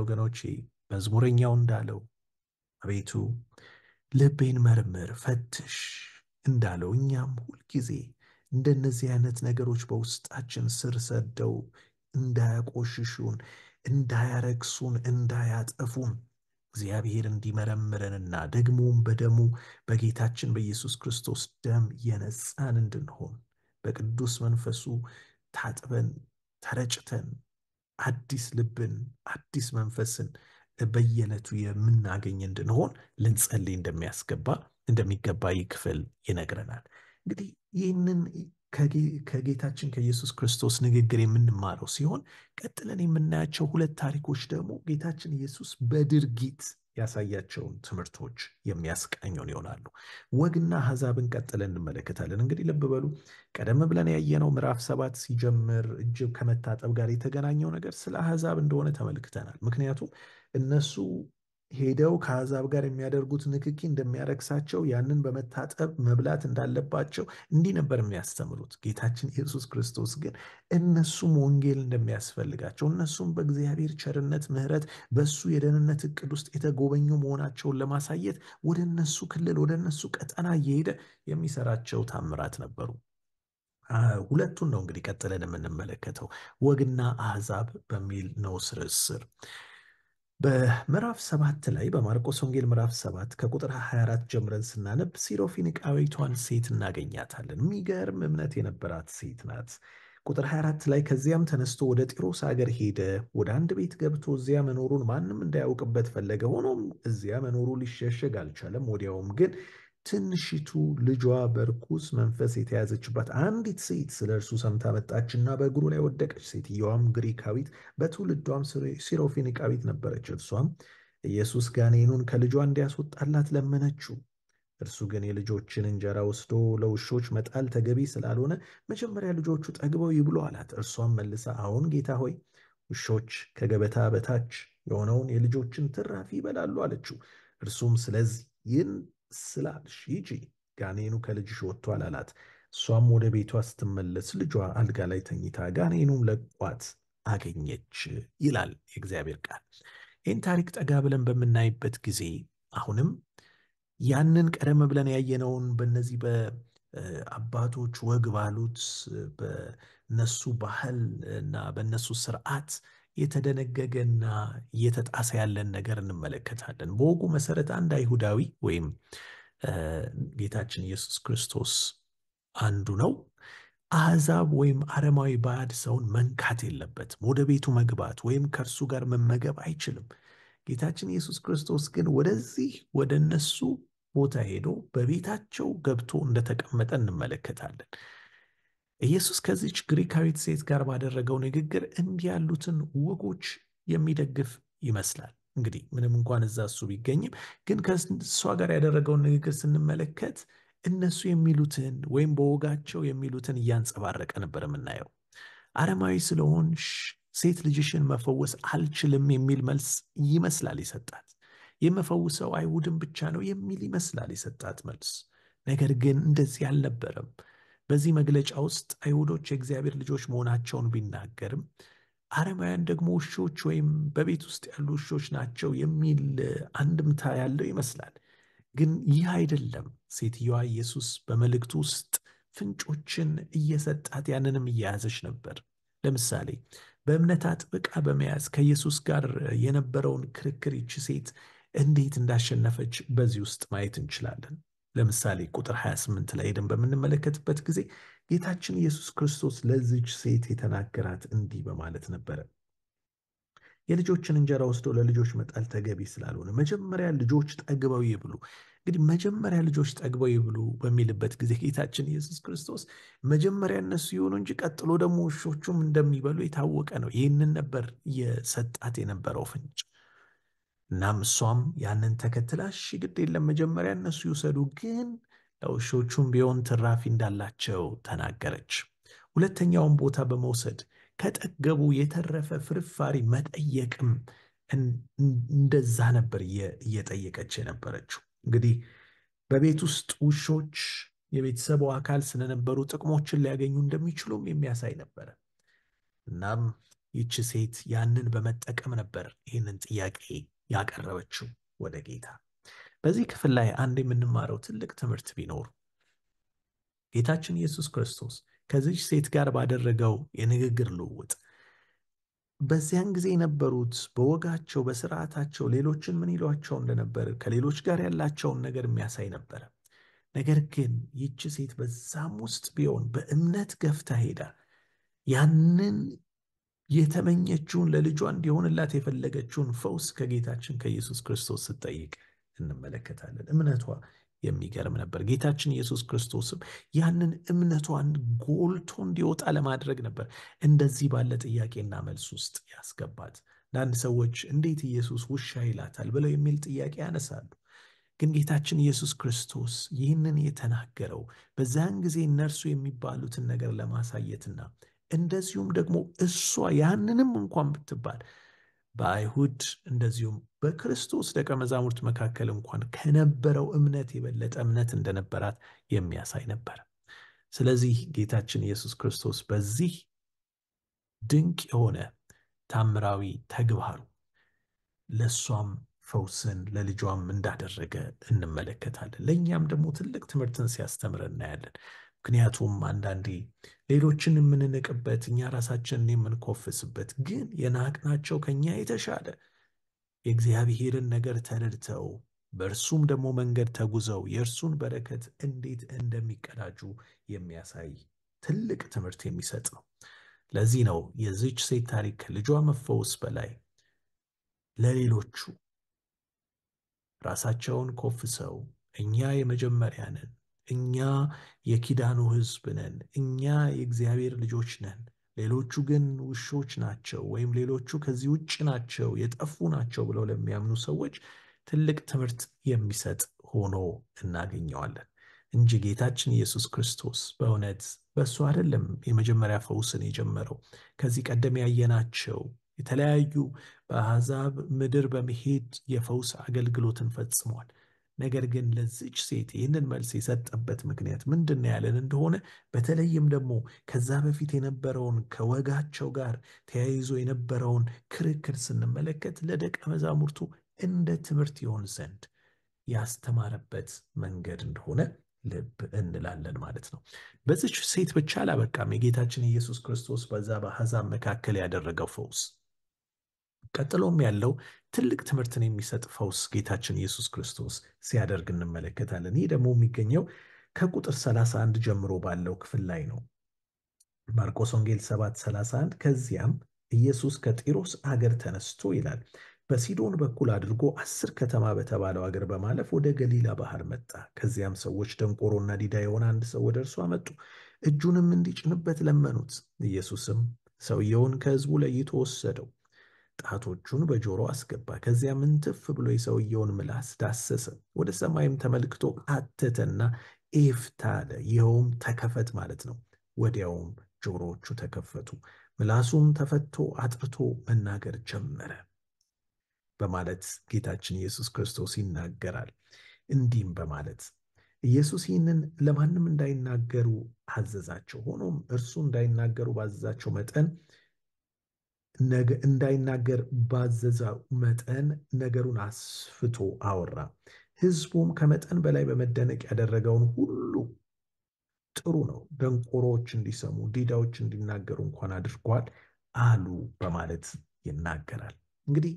መዝሙረኛው እንዳለው አቤቱ ልቤን መርምር ፈትሽ እንዳለው እኛም ሁልጊዜ እንደነዚህ አይነት ነገሮች በውስጣችን ስር ሰደው እንዳያቆሽሹን፣ እንዳያረክሱን፣ እንዳያጠፉን እግዚአብሔር እንዲመረምረንና ደግሞም በደሙ በጌታችን በኢየሱስ ክርስቶስ ደም የነጻን እንድንሆን በቅዱስ መንፈሱ ታጥበን ተረጭተን አዲስ ልብን አዲስ መንፈስን በየዕለቱ የምናገኝ እንድንሆን ልንጸልይ እንደሚያስገባ እንደሚገባ ይህ ክፍል ይነግረናል። እንግዲህ ይህንን ከጌታችን ከኢየሱስ ክርስቶስ ንግግር የምንማረው ሲሆን ቀጥለን የምናያቸው ሁለት ታሪኮች ደግሞ ጌታችን ኢየሱስ በድርጊት ያሳያቸውን ትምህርቶች የሚያስቀኙን ይሆናሉ። ወግና አሕዛብን ቀጥለን እንመለከታለን። እንግዲህ ልብ በሉ ቀደም ብለን ያየነው ምዕራፍ ሰባት ሲጀምር እጅ ከመታጠብ ጋር የተገናኘው ነገር ስለ አሕዛብ እንደሆነ ተመልክተናል። ምክንያቱም እነሱ ሄደው ከአሕዛብ ጋር የሚያደርጉት ንክኪ እንደሚያረክሳቸው ያንን በመታጠብ መብላት እንዳለባቸው እንዲህ ነበር የሚያስተምሩት። ጌታችን ኢየሱስ ክርስቶስ ግን እነሱም ወንጌል እንደሚያስፈልጋቸው እነሱም በእግዚአብሔር ቸርነት ምሕረት በሱ የደህንነት እቅድ ውስጥ የተጎበኙ መሆናቸውን ለማሳየት ወደ እነሱ ክልል ወደ እነሱ ቀጠና እየሄደ የሚሰራቸው ታምራት ነበሩ። ሁለቱን ነው እንግዲህ ቀጥለን የምንመለከተው ወግና አሕዛብ በሚል ነው ስርስር በምዕራፍ ሰባት ላይ በማርቆስ ወንጌል ምዕራፍ ሰባት ከቁጥር 24 ጀምረን ስናነብ ሲሮፊኒቃዊቷን ሴት እናገኛታለን። የሚገርም እምነት የነበራት ሴት ናት። ቁጥር 24 ላይ ከዚያም ተነስቶ ወደ ጢሮስ አገር ሄደ። ወደ አንድ ቤት ገብቶ እዚያ መኖሩን ማንም እንዳያውቅበት ፈለገ። ሆኖም እዚያ መኖሩ ሊሸሸግ አልቻለም። ወዲያውም ግን ትንሽቱ ልጇ በርኩስ መንፈስ የተያዘችባት አንዲት ሴት ስለ እርሱ ሰምታ መጣችና በእግሩ ላይ ወደቀች። ሴትየዋም ግሪካዊት በትውልዷም ሲሮፊኒቃዊት ነበረች። እርሷም ኢየሱስ ጋኔኑን ከልጇ እንዲያስወጣላት ለመነችው። እርሱ ግን የልጆችን እንጀራ ወስዶ ለውሾች መጣል ተገቢ ስላልሆነ መጀመሪያ ልጆቹ ጠግበው ይብሉ አላት። እርሷም መልሳ አሁን ጌታ ሆይ ውሾች ከገበታ በታች የሆነውን የልጆችን ትራፊ ይበላሉ አለችው። እርሱም ስለዚህ ይህን ስላልሽ ሂጂ ጋኔኑ ከልጅሽ ወጥቷል አላት። እሷም ወደ ቤቷ ስትመለስ ልጇ አልጋ ላይ ተኝታ ጋኔኑም ለቋት አገኘች ይላል የእግዚአብሔር ቃል። ይህን ታሪክ ጠጋ ብለን በምናይበት ጊዜ አሁንም ያንን ቀደም ብለን ያየነውን በነዚህ በአባቶች ወግ ባሉት በነሱ ባህል እና በነሱ ስርዓት የተደነገገና እየተጣሰ ያለን ነገር እንመለከታለን። በወጉ መሰረት አንድ አይሁዳዊ ወይም ጌታችን ኢየሱስ ክርስቶስ አንዱ ነው። አሕዛብ ወይም አረማዊ ባዕድ ሰውን መንካት የለበትም። ወደ ቤቱ መግባት ወይም ከእርሱ ጋር መመገብ አይችልም። ጌታችን ኢየሱስ ክርስቶስ ግን ወደዚህ ወደ እነሱ ቦታ ሄዶ በቤታቸው ገብቶ እንደተቀመጠ እንመለከታለን። ኢየሱስ ከዚች ግሪካዊት ሴት ጋር ባደረገው ንግግር እንዲህ ያሉትን ወጎች የሚደግፍ ይመስላል። እንግዲህ ምንም እንኳን እዛ እሱ ቢገኝም ግን ከእሷ ጋር ያደረገውን ንግግር ስንመለከት እነሱ የሚሉትን ወይም በወጋቸው የሚሉትን እያንጸባረቀ ነበር የምናየው። አረማዊ ስለሆንሽ ሴት ልጅሽን መፈወስ አልችልም የሚል መልስ ይመስላል ይሰጣት የመፈውሰው አይሁድን ብቻ ነው የሚል ይመስላል የሰጣት መልስ። ነገር ግን እንደዚህ አልነበረም። በዚህ መግለጫ ውስጥ አይሁዶች የእግዚአብሔር ልጆች መሆናቸውን ቢናገርም አረማውያን ደግሞ ውሾች ወይም በቤት ውስጥ ያሉ ውሾች ናቸው የሚል አንድምታ ያለው ይመስላል። ግን ይህ አይደለም። ሴትየዋ ኢየሱስ በመልእክቱ ውስጥ ፍንጮችን እየሰጣት ያንንም እየያዘች ነበር። ለምሳሌ በእምነት አጥብቃ በመያዝ ከኢየሱስ ጋር የነበረውን ክርክር ይቺ ሴት እንዴት እንዳሸነፈች በዚህ ውስጥ ማየት እንችላለን። ለምሳሌ ቁጥር 28 ላይ ሄደን በምንመለከትበት ጊዜ ጌታችን ኢየሱስ ክርስቶስ ለዚች ሴት የተናገራት እንዲህ በማለት ነበረ። የልጆችን እንጀራ ወስዶ ለልጆች መጣል ተገቢ ስላልሆነ መጀመሪያ ልጆች ጠግበው ይብሉ። እንግዲህ መጀመሪያ ልጆች ጠግበው ይብሉ በሚልበት ጊዜ ጌታችን ኢየሱስ ክርስቶስ መጀመሪያ እነሱ ይሆኑ እንጂ ቀጥሎ ደግሞ ውሾቹም እንደሚበሉ የታወቀ ነው። ይህንን ነበር የሰጣት የነበረው ፍንጭ። እናም እሷም ያንን ተከትላ እሺ ግድ የለም መጀመሪያ እነሱ ይውሰዱ፣ ግን ለውሾቹም ቢሆን ትራፊ እንዳላቸው ተናገረች። ሁለተኛውን ቦታ በመውሰድ ከጠገቡ የተረፈ ፍርፋሪ መጠየቅም እንደዛ ነበር እየጠየቀች የነበረችው። እንግዲህ በቤት ውስጥ ውሾች የቤተሰቡ አካል ስለነበሩ ጥቅሞችን ሊያገኙ እንደሚችሉም የሚያሳይ ነበረ። እናም ይቺ ሴት ያንን በመጠቀም ነበር ይህንን ጥያቄ ያቀረበችው ወደ ጌታ። በዚህ ክፍል ላይ አንድ የምንማረው ትልቅ ትምህርት ቢኖር ጌታችን ኢየሱስ ክርስቶስ ከዚች ሴት ጋር ባደረገው የንግግር ልውውጥ በዚያን ጊዜ የነበሩት በወጋቸው በስርዓታቸው ሌሎችን ምን ይሏቸው እንደነበር ከሌሎች ጋር ያላቸውን ነገር የሚያሳይ ነበረ። ነገር ግን ይቺ ሴት በዛም ውስጥ ቢሆን በእምነት ገፍታ ሄዳ ያንን የተመኘችውን ለልጇ እንዲሆንላት የፈለገችውን ፈውስ ከጌታችን ከኢየሱስ ክርስቶስ ስትጠይቅ እንመለከታለን። እምነቷ የሚገርም ነበር። ጌታችን ኢየሱስ ክርስቶስም ያንን እምነቷን ጎልቶ እንዲወጣ ለማድረግ ነበር እንደዚህ ባለ ጥያቄና መልስ ውስጥ ያስገባት። አንዳንድ ሰዎች እንዴት ኢየሱስ ውሻ ይላታል ብለው የሚል ጥያቄ ያነሳሉ። ግን ጌታችን ኢየሱስ ክርስቶስ ይህንን የተናገረው በዚያን ጊዜ እነርሱ የሚባሉትን ነገር ለማሳየትና እንደዚሁም ደግሞ እሷ ያንንም እንኳን ብትባል በአይሁድ እንደዚሁም በክርስቶስ ደቀ መዛሙርት መካከል እንኳን ከነበረው እምነት የበለጠ እምነት እንደነበራት የሚያሳይ ነበር። ስለዚህ ጌታችን ኢየሱስ ክርስቶስ በዚህ ድንቅ የሆነ ታምራዊ ተግባሩ ለእሷም ፈውስን ለልጇም እንዳደረገ እንመለከታለን። ለእኛም ደግሞ ትልቅ ትምህርትን ሲያስተምር እናያለን። ምክንያቱም አንዳንዴ ሌሎችን የምንንቅበት እኛ ራሳችንን የምንኮፍስበት ግን የናቅናቸው ከኛ የተሻለ የእግዚአብሔርን ነገር ተረድተው በእርሱም ደግሞ መንገድ ተጉዘው የእርሱን በረከት እንዴት እንደሚቀዳጁ የሚያሳይ ትልቅ ትምህርት የሚሰጥ ነው። ለዚህ ነው የዚች ሴት ታሪክ ከልጇ መፈወስ በላይ ለሌሎቹ ራሳቸውን ኮፍሰው እኛ የመጀመሪያንን እኛ የኪዳኑ ህዝብ ነን፣ እኛ የእግዚአብሔር ልጆች ነን። ሌሎቹ ግን ውሾች ናቸው ወይም ሌሎቹ ከዚህ ውጭ ናቸው የጠፉ ናቸው ብለው ለሚያምኑ ሰዎች ትልቅ ትምህርት የሚሰጥ ሆኖ እናገኘዋለን እንጂ ጌታችን ኢየሱስ ክርስቶስ በእውነት በእሱ አይደለም የመጀመሪያ ፈውስን የጀመረው። ከዚህ ቀደም ያየናቸው የተለያዩ በአሕዛብ ምድር በመሄድ የፈውስ አገልግሎትን ፈጽሟል። ነገር ግን ለዚች ሴት ይህንን መልስ የሰጠበት ምክንያት ምንድን ያለን እንደሆነ በተለይም ደግሞ ከዛ በፊት የነበረውን ከወጋቸው ጋር ተያይዞ የነበረውን ክርክር ስንመለከት ለደቀ መዛሙርቱ እንደ ትምህርት ይሆን ዘንድ ያስተማረበት መንገድ እንደሆነ ልብ እንላለን ማለት ነው። በዚች ሴት ብቻ አላበቃም። የጌታችን ኢየሱስ ክርስቶስ በዛ በአሕዛብ መካከል ያደረገው ፈውስ ቀጥሎም ያለው ትልቅ ትምህርትን የሚሰጥ ፈውስ ጌታችን ኢየሱስ ክርስቶስ ሲያደርግ እንመለከታለን። ይህ ደግሞ የሚገኘው ከቁጥር 31 ጀምሮ ባለው ክፍል ላይ ነው። ማርቆስ ወንጌል 7፥31 ከዚያም ኢየሱስ ከጢሮስ አገር ተነስቶ ይላል በሲዶን በኩል አድርጎ አስር ከተማ በተባለው አገር በማለፍ ወደ ገሊላ ባህር መጣ። ከዚያም ሰዎች ደንቆሮና ዲዳ የሆነ አንድ ሰው ወደ እርሱ አመጡ፣ እጁንም እንዲጭንበት ለመኑት። ኢየሱስም ሰውየውን ከሕዝቡ ለይቶ ወሰደው። ጣቶቹን በጆሮ አስገባ። ከዚያ ምንትፍ ብሎ የሰውየውን ምላስ ዳሰሰ። ወደ ሰማይም ተመልክቶ አተተና ኤፍታ አለ። ይኸውም ተከፈት ማለት ነው። ወዲያውም ጆሮዎቹ ተከፈቱ፣ ምላሱም ተፈቶ አጥርቶ መናገር ጀመረ በማለት ጌታችን ኢየሱስ ክርስቶስ ይናገራል። እንዲህም በማለት ኢየሱስ ይህንን ለማንም እንዳይናገሩ አዘዛቸው። ሆኖም እርሱ እንዳይናገሩ ባዘዛቸው መጠን እንዳይናገር ባዘዘው መጠን ነገሩን አስፍቶ አወራ። ሕዝቡም ከመጠን በላይ በመደነቅ ያደረገውን ሁሉ ጥሩ ነው፣ ደንቆሮዎች እንዲሰሙ ዲዳዎች እንዲናገሩ እንኳን አድርጓል አሉ በማለት ይናገራል። እንግዲህ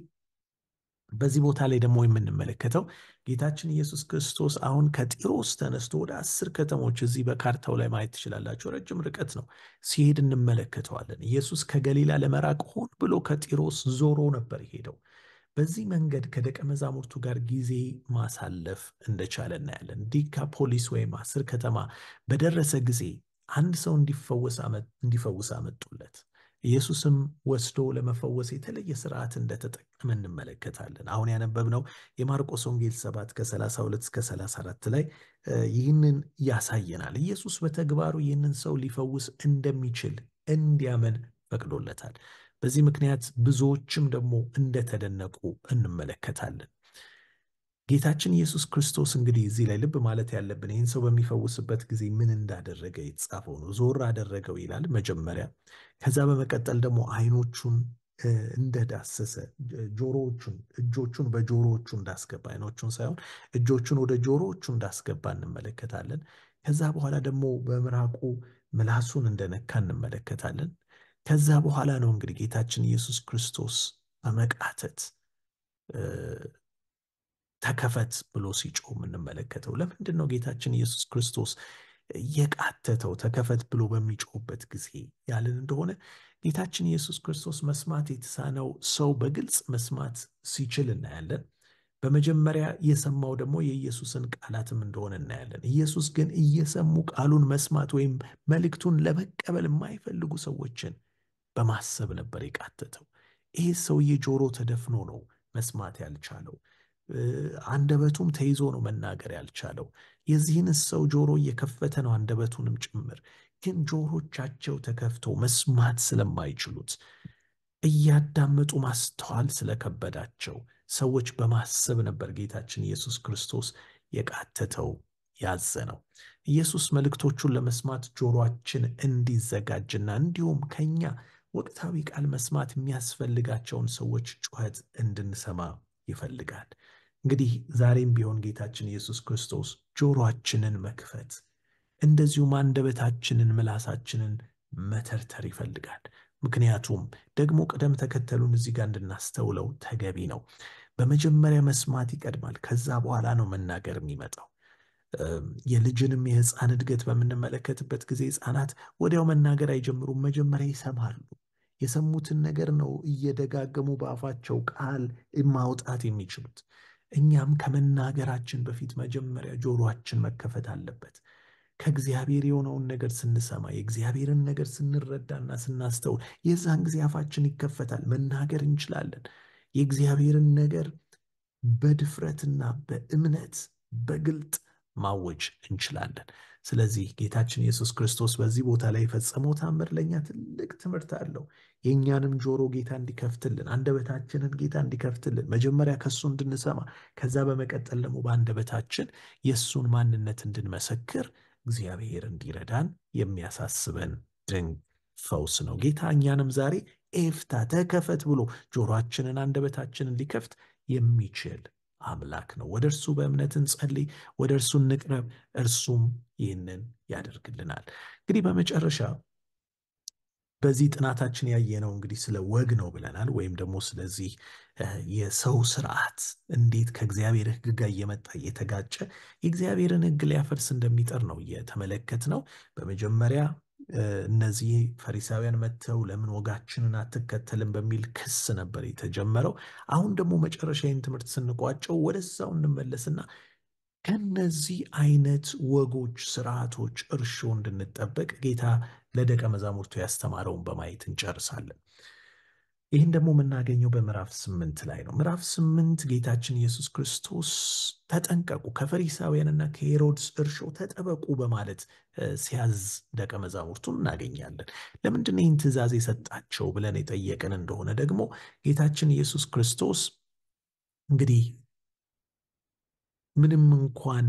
በዚህ ቦታ ላይ ደግሞ የምንመለከተው ጌታችን ኢየሱስ ክርስቶስ አሁን ከጢሮስ ተነስቶ ወደ አስር ከተሞች እዚህ በካርታው ላይ ማየት ትችላላቸው። ረጅም ርቀት ነው ሲሄድ እንመለከተዋለን። ኢየሱስ ከገሊላ ለመራቅ ሆን ብሎ ከጢሮስ ዞሮ ነበር ሄደው በዚህ መንገድ ከደቀ መዛሙርቱ ጋር ጊዜ ማሳለፍ እንደቻለ እናያለን። ዲካፖሊስ ወይም አስር ከተማ በደረሰ ጊዜ አንድ ሰው እንዲፈወስ አመጡለት። ኢየሱስም ወስዶ ለመፈወስ የተለየ ስርዓት እንደተጠቀመ እንመለከታለን። አሁን ያነበብነው የማርቆስ ወንጌል 7 ከ32 እስከ 34 ላይ ይህንን ያሳየናል። ኢየሱስ በተግባሩ ይህንን ሰው ሊፈውስ እንደሚችል እንዲያመን ፈቅዶለታል። በዚህ ምክንያት ብዙዎችም ደግሞ እንደተደነቁ እንመለከታለን። ጌታችን ኢየሱስ ክርስቶስ እንግዲህ እዚህ ላይ ልብ ማለት ያለብን ይህን ሰው በሚፈውስበት ጊዜ ምን እንዳደረገ የተጻፈው ነው። ዞር አደረገው ይላል መጀመሪያ። ከዛ በመቀጠል ደግሞ አይኖቹን እንደዳሰሰ ጆሮዎቹን፣ እጆቹን በጆሮዎቹ እንዳስገባ አይኖቹን ሳይሆን እጆቹን ወደ ጆሮዎቹ እንዳስገባ እንመለከታለን። ከዛ በኋላ ደግሞ በምራቁ ምላሱን እንደነካ እንመለከታለን። ከዛ በኋላ ነው እንግዲህ ጌታችን ኢየሱስ ክርስቶስ በመቃተት ተከፈት ብሎ ሲጮ የምንመለከተው ለምንድን ነው ጌታችን ኢየሱስ ክርስቶስ የቃተተው ተከፈት ብሎ በሚጮበት ጊዜ ያለን እንደሆነ ጌታችን ኢየሱስ ክርስቶስ መስማት የተሳነው ሰው በግልጽ መስማት ሲችል እናያለን። በመጀመሪያ የሰማው ደግሞ የኢየሱስን ቃላትም እንደሆነ እናያለን። ኢየሱስ ግን እየሰሙ ቃሉን መስማት ወይም መልእክቱን ለመቀበል የማይፈልጉ ሰዎችን በማሰብ ነበር የቃተተው። ይሄ ሰውዬ ጆሮ ተደፍኖ ነው መስማት ያልቻለው። አንደበቱም ተይዞ ነው መናገር ያልቻለው። የዚህን ሰው ጆሮ እየከፈተ ነው አንደበቱንም ጭምር። ግን ጆሮቻቸው ተከፍቶ መስማት ስለማይችሉት እያዳመጡ ማስተዋል ስለከበዳቸው ሰዎች በማሰብ ነበር ጌታችን ኢየሱስ ክርስቶስ የቃተተው ነው ኢየሱስ መልእክቶቹን ለመስማት ጆሮአችን እንዲዘጋጅና እንዲሁም ከኛ ወቅታዊ ቃል መስማት የሚያስፈልጋቸውን ሰዎች ጩኸት እንድንሰማ ይፈልጋል። እንግዲህ ዛሬም ቢሆን ጌታችን ኢየሱስ ክርስቶስ ጆሮአችንን መክፈት እንደዚሁም አንደበታችንን ምላሳችንን መተርተር ይፈልጋል። ምክንያቱም ደግሞ ቅደም ተከተሉን እዚህ ጋር እንድናስተውለው ተገቢ ነው። በመጀመሪያ መስማት ይቀድማል። ከዛ በኋላ ነው መናገር የሚመጣው። የልጅንም የሕፃን እድገት በምንመለከትበት ጊዜ ሕፃናት ወዲያው መናገር አይጀምሩም። መጀመሪያ ይሰማሉ። የሰሙትን ነገር ነው እየደጋገሙ በአፋቸው ቃል ማውጣት የሚችሉት። እኛም ከመናገራችን በፊት መጀመሪያ ጆሮአችን መከፈት አለበት። ከእግዚአብሔር የሆነውን ነገር ስንሰማ የእግዚአብሔርን ነገር ስንረዳና ስናስተውል የዛን ጊዜ አፋችን ይከፈታል፣ መናገር እንችላለን። የእግዚአብሔርን ነገር በድፍረትና በእምነት በግልጥ ማወጅ እንችላለን። ስለዚህ ጌታችን ኢየሱስ ክርስቶስ በዚህ ቦታ ላይ የፈጸመው ታምር ለእኛ ትልቅ ትምህርት አለው። የእኛንም ጆሮ ጌታ እንዲከፍትልን፣ አንደበታችንን ጌታ እንዲከፍትልን፣ መጀመሪያ ከእሱ እንድንሰማ፣ ከዛ በመቀጠል ደግሞ በአንደበታችን የእሱን ማንነት እንድንመሰክር እግዚአብሔር እንዲረዳን የሚያሳስበን ድንቅ ፈውስ ነው። ጌታ እኛንም ዛሬ ኤፍታ ተከፈት ብሎ ጆሮአችንን አንደበታችንን ሊከፍት የሚችል አምላክ ነው። ወደ እርሱ በእምነት እንጸልይ፣ ወደ እርሱ እንቅረብ፣ እርሱም ይህንን ያደርግልናል። እንግዲህ በመጨረሻ በዚህ ጥናታችን ያየነው እንግዲህ ስለ ወግ ነው ብለናል። ወይም ደግሞ ስለዚህ የሰው ስርዓት እንዴት ከእግዚአብሔር ሕግ ጋር እየመጣ እየተጋጨ የእግዚአብሔርን ሕግ ሊያፈርስ እንደሚጠር ነው እየተመለከት ነው። በመጀመሪያ እነዚህ ፈሪሳውያን መጥተው ለምን ወጋችንን አትከተልም በሚል ክስ ነበር የተጀመረው። አሁን ደግሞ መጨረሻ ይህን ትምህርት ስንቋጨው ወደዛው እንመለስና ከነዚህ አይነት ወጎች፣ ስርዓቶች እርሾ እንድንጠበቅ ጌታ ለደቀ መዛሙርቱ ያስተማረውን በማየት እንጨርሳለን። ይህን ደግሞ የምናገኘው በምዕራፍ ስምንት ላይ ነው። ምዕራፍ ስምንት ጌታችን ኢየሱስ ክርስቶስ ተጠንቀቁ፣ ከፈሪሳውያንና ከሄሮድስ እርሾ ተጠበቁ በማለት ሲያዝ ደቀ መዛሙርቱን እናገኛለን። ለምንድን ይህን ትእዛዝ የሰጣቸው ብለን የጠየቅን እንደሆነ ደግሞ ጌታችን ኢየሱስ ክርስቶስ እንግዲህ ምንም እንኳን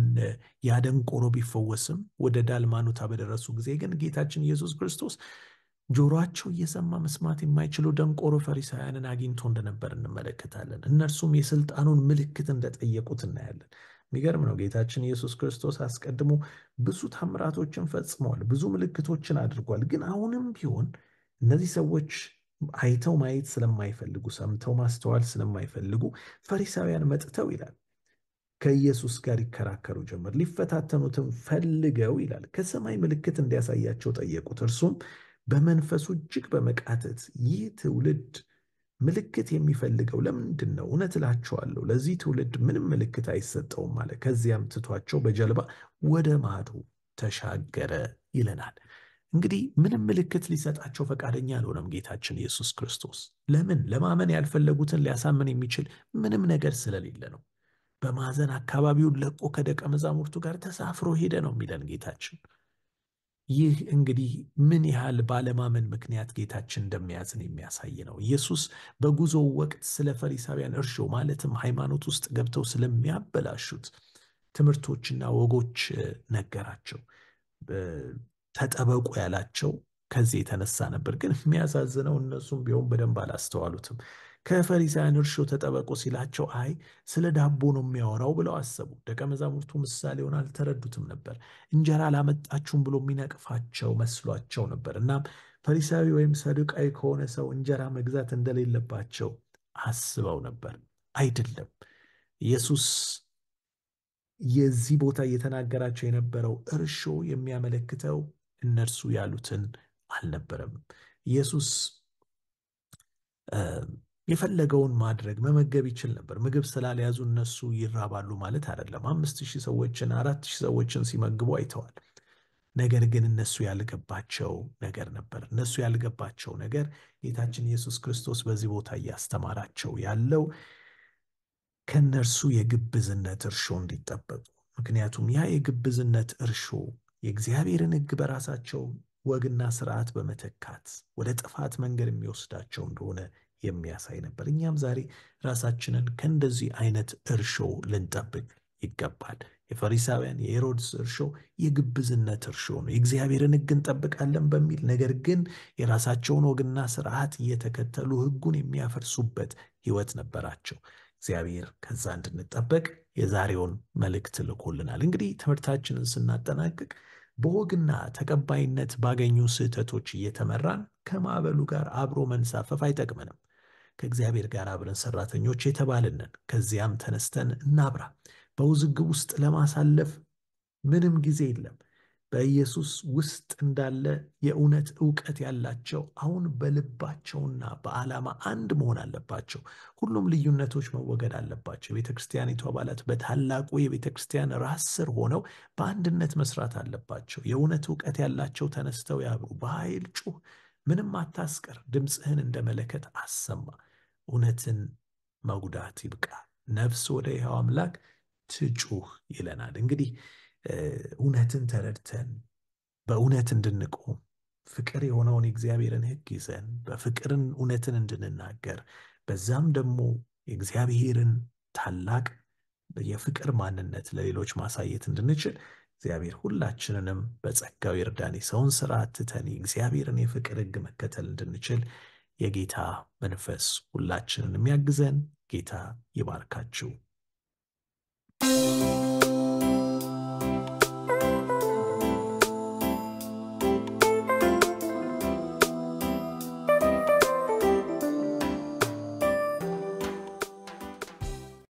ያ ደንቆሮ ቢፈወስም ወደ ዳልማኑታ በደረሱ ጊዜ ግን ጌታችን ኢየሱስ ክርስቶስ ጆሮአቸው እየሰማ መስማት የማይችሉ ደንቆሮ ፈሪሳውያንን አግኝቶ እንደነበር እንመለከታለን። እነርሱም የስልጣኑን ምልክት እንደጠየቁት እናያለን። የሚገርም ነው። ጌታችን ኢየሱስ ክርስቶስ አስቀድሞ ብዙ ታምራቶችን ፈጽመዋል፣ ብዙ ምልክቶችን አድርጓል። ግን አሁንም ቢሆን እነዚህ ሰዎች አይተው ማየት ስለማይፈልጉ፣ ሰምተው ማስተዋል ስለማይፈልጉ ፈሪሳውያን መጥተው ይላል ከኢየሱስ ጋር ይከራከሩ ጀመር። ሊፈታተኑትም ፈልገው ይላል ከሰማይ ምልክት እንዲያሳያቸው ጠየቁት። እርሱም በመንፈሱ እጅግ በመቃተት ይህ ትውልድ ምልክት የሚፈልገው ለምንድን ነው? እውነት እላችኋለሁ ለዚህ ትውልድ ምንም ምልክት አይሰጠውም አለ። ከዚያም ትቷቸው በጀልባ ወደ ማዶ ተሻገረ ይለናል። እንግዲህ ምንም ምልክት ሊሰጣቸው ፈቃደኛ አልሆነም ጌታችን ኢየሱስ ክርስቶስ። ለምን? ለማመን ያልፈለጉትን ሊያሳምን የሚችል ምንም ነገር ስለሌለ ነው። በማዘን አካባቢውን ለቆ ከደቀ መዛሙርቱ ጋር ተሳፍሮ ሄደ ነው የሚለን ጌታችን። ይህ እንግዲህ ምን ያህል ባለማመን ምክንያት ጌታችን እንደሚያዝን የሚያሳይ ነው። ኢየሱስ በጉዞው ወቅት ስለ ፈሪሳውያን እርሾ ማለትም ሃይማኖት ውስጥ ገብተው ስለሚያበላሹት ትምህርቶችና ወጎች ነገራቸው። ተጠበቁ ያላቸው ከዚህ የተነሳ ነበር። ግን የሚያሳዝነው እነሱም ቢሆን በደንብ አላስተዋሉትም። ከፈሪሳውያን እርሾ ተጠበቁ ሲላቸው አይ ስለ ዳቦ ነው የሚያወራው ብለው አሰቡ። ደቀ መዛሙርቱ ምሳሌውን አልተረዱትም ነበር። እንጀራ አላመጣችሁም ብሎ የሚነቅፋቸው መስሏቸው ነበር። እናም ፈሪሳዊ ወይም ሰዱቃዊ ከሆነ ሰው እንጀራ መግዛት እንደሌለባቸው አስበው ነበር። አይደለም። ኢየሱስ የዚህ ቦታ እየተናገራቸው የነበረው እርሾ የሚያመለክተው እነርሱ ያሉትን አልነበረም። ኢየሱስ የፈለገውን ማድረግ መመገብ ይችል ነበር። ምግብ ስላልያዙ እነሱ ይራባሉ ማለት አይደለም። አምስት ሺህ ሰዎችን አራት ሺህ ሰዎችን ሲመግቡ አይተዋል። ነገር ግን እነሱ ያልገባቸው ነገር ነበር። እነሱ ያልገባቸው ነገር ጌታችን ኢየሱስ ክርስቶስ በዚህ ቦታ እያስተማራቸው ያለው ከእነርሱ የግብዝነት እርሾ እንዲጠበቁ፣ ምክንያቱም ያ የግብዝነት እርሾ የእግዚአብሔርን ሕግ በራሳቸው ወግና ስርዓት በመተካት ወደ ጥፋት መንገድ የሚወስዳቸው እንደሆነ የሚያሳይ ነበር። እኛም ዛሬ ራሳችንን ከእንደዚህ አይነት እርሾ ልንጠብቅ ይገባል። የፈሪሳውያን የሄሮድስ እርሾ የግብዝነት እርሾ ነው። የእግዚአብሔርን ሕግ እንጠብቃለን በሚል ነገር ግን የራሳቸውን ወግና ስርዓት እየተከተሉ ሕጉን የሚያፈርሱበት ሕይወት ነበራቸው። እግዚአብሔር ከዛ እንድንጠበቅ የዛሬውን መልእክት ልኮልናል። እንግዲህ ትምህርታችንን ስናጠናቅቅ በወግና ተቀባይነት ባገኙ ስህተቶች እየተመራን ከማዕበሉ ጋር አብሮ መንሳፈፍ አይጠቅመንም። ከእግዚአብሔር ጋር አብረን ሰራተኞች የተባልነን ከዚያም ተነስተን እናብራ። በውዝግብ ውስጥ ለማሳለፍ ምንም ጊዜ የለም። በኢየሱስ ውስጥ እንዳለ የእውነት እውቀት ያላቸው አሁን በልባቸውና በዓላማ አንድ መሆን አለባቸው። ሁሉም ልዩነቶች መወገድ አለባቸው። የቤተ ክርስቲያኒቱ አባላት በታላቁ የቤተ ክርስቲያን ራስ ስር ሆነው በአንድነት መስራት አለባቸው። የእውነት እውቀት ያላቸው ተነስተው ያብሩ። በኃይል ጩህ፣ ምንም አታስቀር፣ ድምፅህን እንደ መለከት አሰማ። እውነትን መጉዳት ይብቃ፣ ነፍስ ወደ ይኸው አምላክ ትጩህ ይለናል። እንግዲህ እውነትን ተረድተን በእውነት እንድንቆም ፍቅር የሆነውን የእግዚአብሔርን ሕግ ይዘን በፍቅርን እውነትን እንድንናገር በዛም ደግሞ የእግዚአብሔርን ታላቅ የፍቅር ማንነት ለሌሎች ማሳየት እንድንችል እግዚአብሔር ሁላችንንም በጸጋው ይርዳን። የሰውን ስራ አትተን የእግዚአብሔርን የፍቅር ሕግ መከተል እንድንችል የጌታ መንፈስ ሁላችንን የሚያግዘን ጌታ ይባርካችሁ።